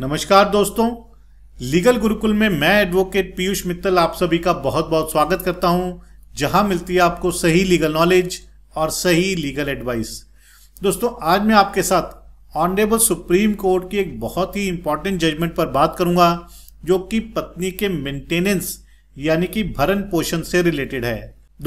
नमस्कार दोस्तों लीगल गुरुकुल में मैं एडवोकेट पीयूष मित्तल आप सभी का बहुत बहुत स्वागत करता हूं जहां मिलती है आपको सही लीगल नॉलेज और सही लीगल एडवाइस दोस्तों आज मैं आपके साथ ऑनरेबल सुप्रीम कोर्ट की एक बहुत ही इंपॉर्टेंट जजमेंट पर बात करूंगा जो कि पत्नी के मेंटेनेंस यानी कि भरण पोषण से रिलेटेड है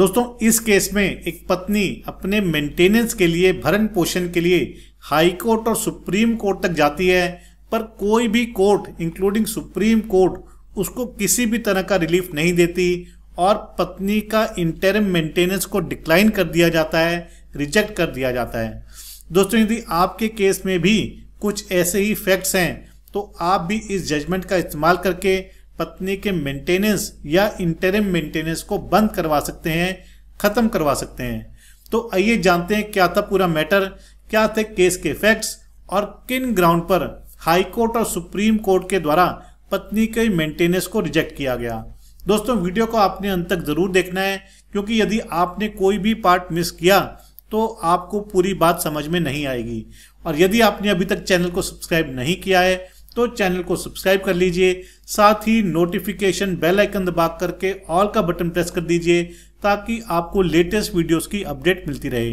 दोस्तों इस केस में एक पत्नी अपने मेंटेनेंस के लिए भरण पोषण के लिए हाई कोर्ट और सुप्रीम कोर्ट तक जाती है पर कोई भी कोर्ट इंक्लूडिंग सुप्रीम कोर्ट उसको किसी भी तरह का रिलीफ नहीं देती और पत्नी का इंटरम मेंटेनेंस को डिक्लाइन कर दिया जाता है रिजेक्ट कर दिया जाता है दोस्तों यदि आपके केस में भी कुछ ऐसे ही फैक्ट्स हैं तो आप भी इस जजमेंट का इस्तेमाल करके पत्नी के मेंटेनेंस या इंटरम मेंटेनेंस को बंद करवा सकते हैं ख़त्म करवा सकते हैं तो आइए जानते हैं क्या था पूरा मैटर क्या थे केस के फैक्ट्स और किन ग्राउंड पर हाईकोर्ट और सुप्रीम कोर्ट के द्वारा पत्नी के मेंटेनेंस को रिजेक्ट किया गया दोस्तों वीडियो को आपने अंत तक जरूर देखना है क्योंकि यदि आपने कोई भी पार्ट मिस किया तो आपको पूरी बात समझ में नहीं आएगी और यदि आपने अभी तक चैनल को सब्सक्राइब नहीं किया है तो चैनल को सब्सक्राइब कर लीजिए साथ ही नोटिफिकेशन बेल आइकन दबा करके ऑल का बटन प्रेस कर दीजिए ताकि आपको लेटेस्ट वीडियोस की अपडेट मिलती रहे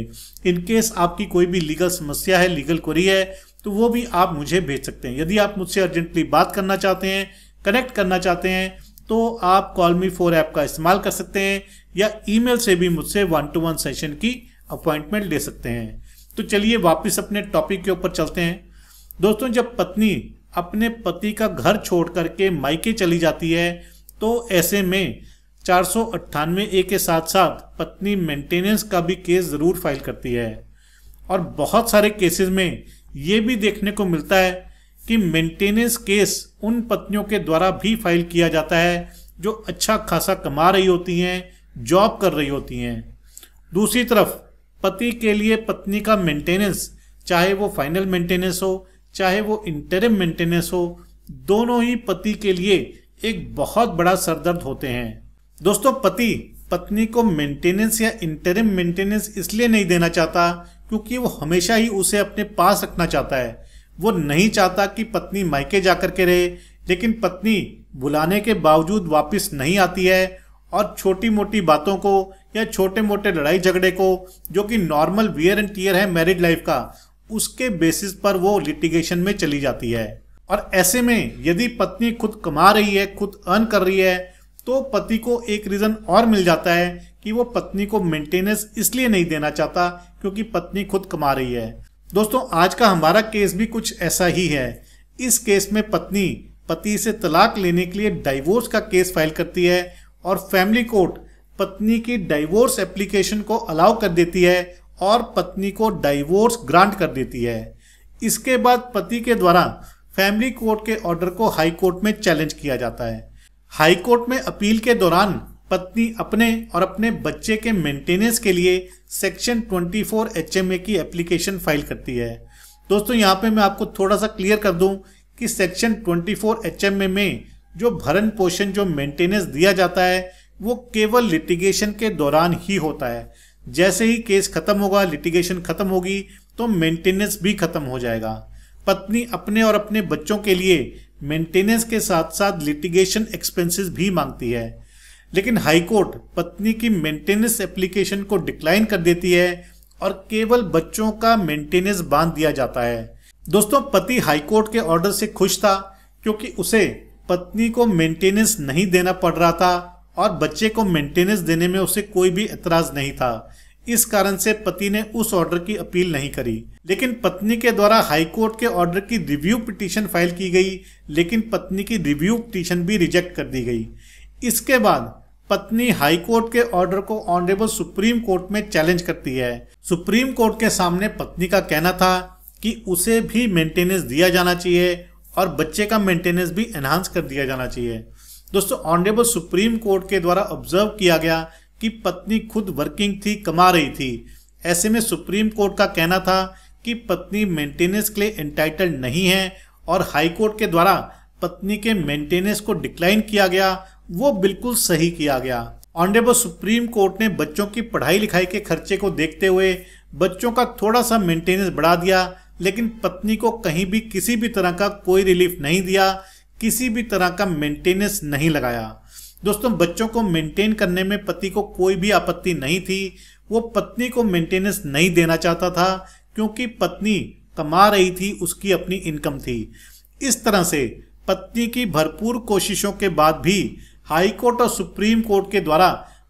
इनकेस आपकी कोई भी लीगल समस्या है लीगल क्वेरी है तो वो भी आप मुझे भेज सकते हैं यदि आप मुझसे अर्जेंटली बात करना चाहते हैं कनेक्ट करना चाहते हैं तो आप कॉल मी फोर ऐप का इस्तेमाल कर सकते हैं या ईमेल से भी मुझसे वन टू वन सेशन की अपॉइंटमेंट ले सकते हैं तो चलिए वापस अपने टॉपिक के ऊपर चलते हैं दोस्तों जब पत्नी अपने पति का घर छोड़ करके मायके चली जाती है तो ऐसे में चार ए के साथ साथ पत्नी मेंटेनेंस का भी केस ज़रूर फाइल करती है और बहुत सारे केसेस में ये भी देखने को मिलता है कि मेंटेनेंस केस उन पत्नियों के द्वारा भी फाइल किया जाता है जो अच्छा खासा कमा रही होती हैं जॉब कर रही होती हैं दूसरी तरफ पति के लिए पत्नी का मेंटेनेंस चाहे वो फाइनल मेंटेनेंस हो चाहे वो इंटरम मेंटेनेंस हो दोनों ही पति के लिए एक बहुत बड़ा सरदर्द होते हैं दोस्तों पति पत्नी को मेंटेनेंस या इंटरम मेंटेनेंस इसलिए नहीं देना चाहता क्योंकि वो हमेशा ही उसे अपने पास रखना चाहता है वो नहीं चाहता कि पत्नी मायके जा कर के रहे लेकिन पत्नी बुलाने के बावजूद वापस नहीं आती है और छोटी मोटी बातों को या छोटे मोटे लड़ाई झगड़े को जो कि नॉर्मल वियर एंड टीयर है मैरिड लाइफ का उसके बेसिस पर वो लिटिगेशन में चली जाती है और ऐसे में यदि पत्नी खुद कमा रही है खुद अर्न कर रही है तो पति को एक रीज़न और मिल जाता है कि वो पत्नी को मेंटेनेंस इसलिए नहीं देना चाहता क्योंकि पत्नी खुद कमा रही है दोस्तों आज का हमारा केस भी कुछ ऐसा ही है इस केस में पत्नी पति से तलाक लेने के लिए डाइवोर्स का केस फाइल करती है और फैमिली कोर्ट पत्नी की डाइवोर्स एप्लीकेशन को अलाउ कर देती है और पत्नी को डाइवोर्स ग्रांट कर देती है इसके बाद पति के द्वारा फैमिली कोर्ट के ऑर्डर को हाई कोर्ट में चैलेंज किया जाता है हाई कोर्ट में अपील के दौरान पत्नी अपने और अपने बच्चे के मेंटेनेंस के लिए सेक्शन 24 ए की एप्लीकेशन फाइल करती है दोस्तों यहाँ पे मैं आपको थोड़ा सा क्लियर कर दूं कि सेक्शन 24 ए में जो भरण पोषण जो मेंटेनेंस दिया जाता है वो केवल लिटिगेशन के दौरान ही होता है जैसे ही केस खत्म होगा लिटिगेशन खत्म होगी तो मेंटेनेंस भी खत्म हो जाएगा पत्नी अपने और अपने बच्चों के लिए मेंटेनेंस के साथ साथ लिटिगेशन एक्सपेंसेस भी मांगती है लेकिन हाईकोर्ट पत्नी की मेंटेनेंस एप्लीकेशन को डिक्लाइन कर देती है और केवल बच्चों का मेंटेनेंस बांध दिया जाता है दोस्तों पति हाईकोर्ट के ऑर्डर से खुश था क्योंकि उसे पत्नी को मेंटेनेंस नहीं देना पड़ रहा था और बच्चे को मेंटेनेंस देने में उसे कोई भी एतराज नहीं था इस कारण से पति ने उस ऑर्डर की अपील नहीं करी लेकिन पत्नी के द्वारा हाईकोर्ट के ऑर्डर की रिव्यू पिटीशन फाइल की गई लेकिन पत्नी की रिव्यू पिटीशन भी रिजेक्ट कर दी गई इसके बाद पत्नी हाई कोर्ट के ऑर्डर को ऑनरेबल सुप्रीम कोर्ट में चैलेंज करती है सुप्रीम कोर्ट के सामने पत्नी का कहना था कि उसे भी मेंटेनेंस दिया जाना चाहिए और बच्चे का मेंटेनेंस भी एनहांस कर दिया जाना चाहिए दोस्तों ऑनरेबल सुप्रीम कोर्ट के द्वारा ऑब्जर्व किया गया कि पत्नी खुद वर्किंग थी कमा रही थी ऐसे में सुप्रीम कोर्ट का कहना था कि पत्नी मेंटेनेंस के लिए एंटाइटल नहीं है और हाईकोर्ट के द्वारा पत्नी के मेंटेनेंस को डिक्लाइन किया गया वो बिल्कुल सही किया गया ऑनरेबल सुप्रीम कोर्ट ने बच्चों की पढ़ाई लिखाई के खर्चे को देखते हुए बच्चों का थोड़ा सा मेंटेनेंस बढ़ा दिया लेकिन पत्नी को कहीं भी किसी भी तरह का कोई रिलीफ नहीं दिया किसी भी तरह का मेंटेनेंस नहीं लगाया दोस्तों बच्चों को मेंटेन करने में पति को कोई भी आपत्ति नहीं थी वो पत्नी को मेंटेनेंस नहीं देना चाहता था क्योंकि पत्नी कमा रही थी उसकी अपनी इनकम थी इस तरह से पत्नी की भरपूर कोशिशों के बाद भी हाई कोर्ट और सुप्रीम कोर्ट के द्वारा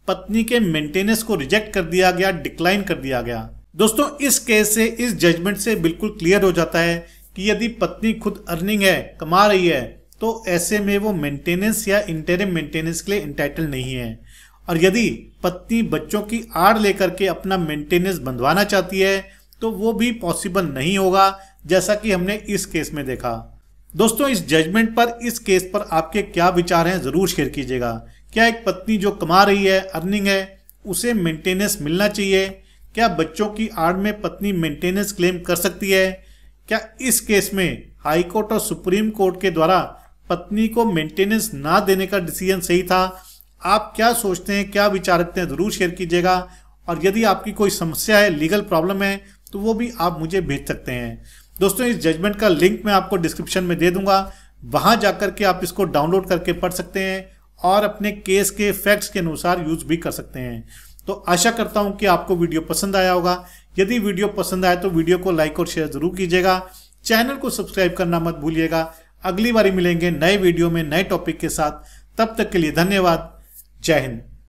पत्नी के मेंटेनेंस को रिजेक्ट कर दिया गया डिक्लाइन कर दिया गया दोस्तों इस केस से इस जजमेंट से बिल्कुल क्लियर हो जाता है कि यदि पत्नी खुद अर्निंग है कमा रही है तो ऐसे में वो मेंटेनेंस या इंटरिम मेंटेनेंस के लिए इंटाइटल नहीं है और यदि पत्नी बच्चों की आड़ लेकर के अपना मेंटेनेंस बंधवाना चाहती है तो वो भी पॉसिबल नहीं होगा जैसा कि हमने इस केस में देखा दोस्तों इस जजमेंट पर इस केस पर आपके क्या विचार हैं जरूर शेयर कीजिएगा क्या एक पत्नी जो कमा रही है अर्निंग है उसे मेंटेनेंस मिलना चाहिए क्या बच्चों की आड़ में पत्नी मेंटेनेंस क्लेम कर सकती है क्या इस केस में हाईकोर्ट और सुप्रीम कोर्ट के द्वारा पत्नी को मेंटेनेंस ना देने का डिसीजन सही था आप क्या सोचते हैं क्या विचार रखते हैं ज़रूर शेयर कीजिएगा और यदि आपकी कोई समस्या है लीगल प्रॉब्लम है तो वो भी आप मुझे भेज सकते हैं दोस्तों इस जजमेंट का लिंक मैं आपको डिस्क्रिप्शन में दे दूंगा वहां जाकर के आप इसको डाउनलोड करके पढ़ सकते हैं और अपने केस के फैक्ट्स के अनुसार यूज भी कर सकते हैं तो आशा करता हूं कि आपको वीडियो पसंद आया होगा यदि वीडियो पसंद आए तो वीडियो को लाइक और शेयर जरूर कीजिएगा चैनल को सब्सक्राइब करना मत भूलिएगा अगली बारी मिलेंगे नए वीडियो में नए टॉपिक के साथ तब तक के लिए धन्यवाद जय हिंद